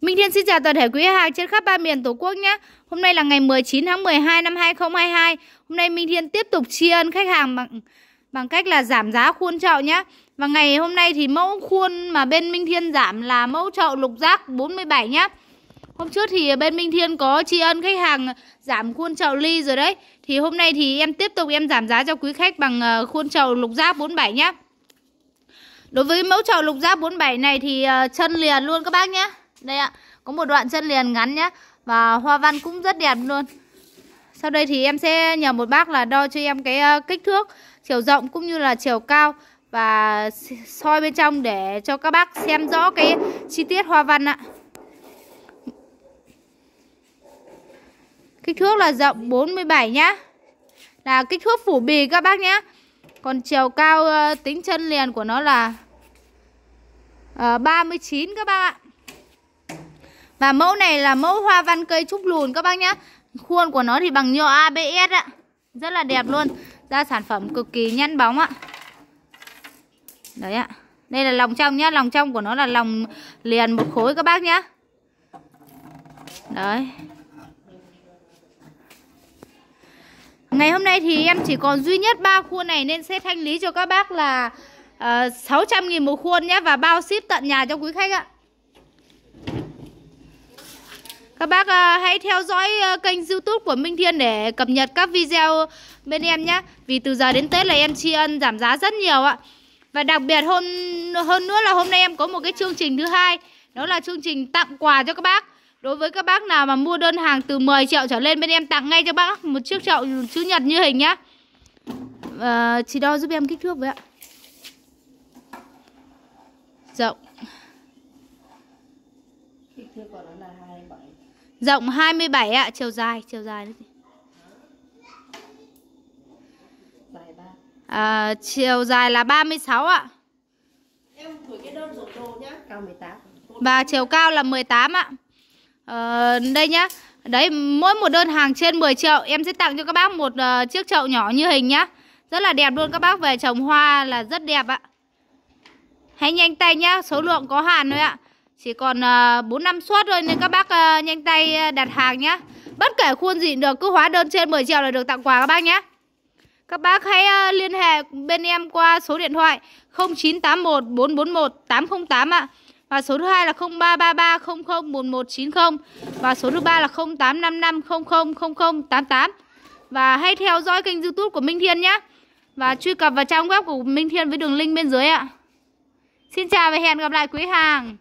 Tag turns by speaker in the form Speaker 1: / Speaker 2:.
Speaker 1: Minh Thiên xin chào toàn thể quý hàng trên khắp ba miền Tổ quốc nhé. Hôm nay là ngày 19 tháng 12 năm 2022. Hôm nay Minh Thiên tiếp tục tri ân khách hàng bằng bằng cách là giảm giá khuôn chậu nhé. Và ngày hôm nay thì mẫu khuôn mà bên Minh Thiên giảm là mẫu chậu lục giác 47 nhé. Hôm trước thì bên Minh Thiên có tri ân khách hàng giảm khuôn chậu ly rồi đấy. Thì hôm nay thì em tiếp tục em giảm giá cho quý khách bằng ờ, khuôn chậu lục giác 47 nhé. Đối với mẫu chậu lục giác 47 này thì ờ, chân liền luôn các bác nhé. Đây ạ, có một đoạn chân liền ngắn nhá Và hoa văn cũng rất đẹp luôn Sau đây thì em sẽ nhờ một bác là đo cho em cái ờ, kích thước Chiều rộng cũng như là chiều cao Và soi bên trong để cho các bác xem rõ cái chi tiết hoa văn ạ Kích thước là rộng 47 nhá Là kích thước phủ bì các bác nhé Còn chiều cao ờ, tính chân liền của nó là 39 ờ, các bác ạ và mẫu này là mẫu hoa văn cây trúc lùn các bác nhá Khuôn của nó thì bằng nhựa ABS ạ Rất là đẹp luôn Ra sản phẩm cực kỳ nhăn bóng ạ Đấy ạ Đây là lòng trong nhá Lòng trong của nó là lòng liền một khối các bác nhá Đấy Ngày hôm nay thì em chỉ còn duy nhất 3 khuôn này Nên sẽ thanh lý cho các bác là ờ, uh, 600 nghìn một khuôn nhé Và bao ship tận nhà cho quý khách ạ các bác ờ, hãy theo dõi ờ, kênh youtube của Minh Thiên để cập nhật các video bên em nhé Vì từ giờ đến Tết là em tri ân giảm giá rất nhiều ạ Và đặc biệt hơn hơn nữa là hôm nay em có một cái chương trình thứ hai Đó là chương trình tặng quà cho các bác Đối với các bác nào mà mua đơn hàng từ 10 triệu trở lên bên em tặng ngay cho bác một chiếc chậu chữ nhật như hình nhá à, Chị đo giúp em kích thước với ạ Rộng Kích thước của nó là 27 Rộng 27 ạ, à, chiều dài, chiều dài nữa À, chiều dài là 36 ạ. À. Em cái đơn đồ nhá, cao 18. Và chiều cao là 18 ạ. À, đây nhá. Đấy, mỗi một đơn hàng trên 10 triệu em sẽ tặng cho các bác một uh, chiếc chậu nhỏ như hình nhá. Rất là đẹp luôn các bác về trồng hoa là rất đẹp ạ. Hãy nhanh tay nhá, số lượng có hạn thôi ạ. Chỉ còn à, bốn năm suất thôi nên các bác à, nhanh tay à, đặt hàng nhé Bất kể khuôn gì được cứ hóa đơn trên 10 triệu là được tặng quà các bác nhé Các bác hãy liên hệ bên em qua số điện thoại 0981 441 808 ạ Và số thứ hai là 0333 001190 Và số thứ ba là 0855 000088 Và hãy theo dõi kênh youtube của Minh Thiên nhé Và truy cập vào trang web của Minh Thiên với đường link bên dưới ạ Xin chào và hẹn gặp lại quý hàng